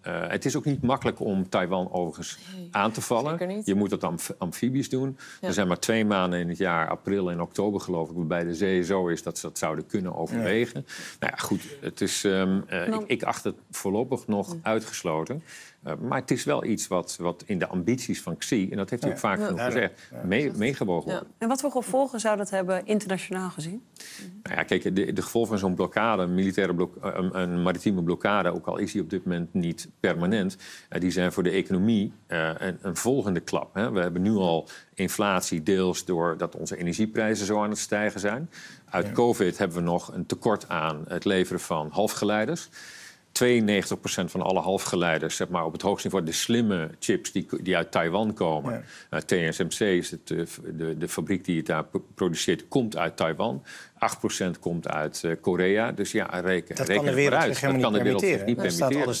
Eh, het is ook niet makkelijk om Taiwan overigens aan te vallen. Je moet dat amf amfibisch doen. Er zijn maar twee maanden in het jaar, april en oktober geloof ik, waarbij de zee zo is dat ze dat zouden kunnen overwegen. Nou ja, goed, het is, ehm, eh, nou- ik, acht het voorlopig nog uitgesloten. Eh, maar het is wel iets wat, wat in de ambities van Xi, en dat heeft hij ook vaak genoeg gezegd, meegewogen wordt. En wat voor gevolgen zou dat hebben internationaal gezien? Nou ja, kijk, de, gevolgen van zo'n blokkade, een militaire blok, een, maritieme blokkade, ook al is die op dit moment niet permanent, eh, die zijn voor de economie eh, een, een, volgende klap. Hè. We hebben nu al inflatie deels doordat onze energieprijzen zo aan het stijgen zijn. Uit COVID hebben we nog een tekort aan het leveren van halfgeleiders. 92% van alle halfgeleiders, zeg maar op het hoogste niveau, de slimme chips die, die uit Taiwan komen. Ja. Eh, TSMC is het, de, de, de, fabriek die het daar produceert, komt uit Taiwan. 8% komt uit Korea. Dus ja, reken, dat reken kan de wereld uit. Dat kan de niet